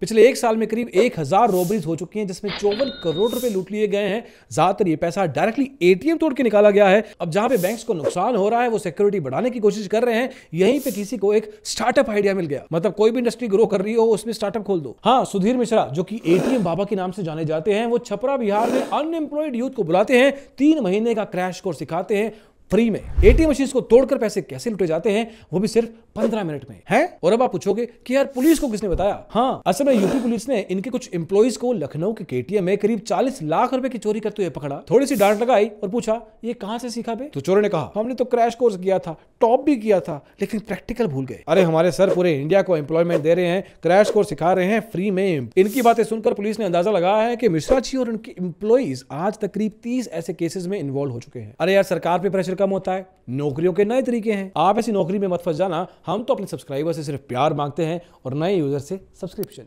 पिछले एक साल में करीब एक हजार रॉबरीज हो चुकी हैं जिसमें चौवन करोड़ रुपए लूट लिए गए हैं ज्यादातर ये पैसा डायरेक्टली एटीएम तोड़ के निकाला गया है अब जहां पे बैंक्स को नुकसान हो रहा है वो सिक्योरिटी बढ़ाने की कोशिश कर रहे हैं यहीं पे किसी को एक स्टार्टअप आइडिया मिल गया मतलब कोई भी इंडस्ट्री ग्रो कर रही हो उसमें स्टार्टअप खोल दो हाँ सुधीर मिश्रा जो की एटीएम बाबा के नाम से जाने जाते हैं वो छपरा बिहार में अनएम्प्लॉयड यूथ को बुलाते हैं तीन महीने का क्रैश कोर्स सिखाते हैं फ्री में एटीएम मशीन को तोड़कर पैसे कैसे लुटे जाते हैं वो भी सिर्फ पंद्रह मिनट में है और अब आप पूछोगे कि यार पुलिस को किसने बताया हाँ असल में यूपी पुलिस ने इनके कुछ एम्प्लॉइज को लखनऊ के केटीएम में करीब चालीस लाख रुपए की चोरी करते हुए पकड़ा थोड़ी सी डांट लगाई और पूछा ये कहाँ से सीखा बे तो चोरों ने कहा हमने तो क्रैश कोर्स किया था टॉप भी किया था लेकिन प्रैक्टिकल भूल गए अरे हमारे सर पूरे इंडिया को एम्प्लॉयमेंट दे रहे हैं क्रैश कोर्स सिखा रहे हैं फ्री में इनकी बातें सुनकर पुलिस ने अंदाजा लगाया है की मिश्रा जी और उनके एम्प्लॉयज आज तकरीब तीस ऐसे केसेज में इन्वॉल्व हो चुके हैं अरे यार सरकार पे प्रेशर कम होता है नौकरियों के नए तरीके हैं आप ऐसी नौकरी में मत फंस जाना हम तो अपने सब्सक्राइबर से सिर्फ प्यार मांगते हैं और नए यूजर से सब्सक्रिप्शन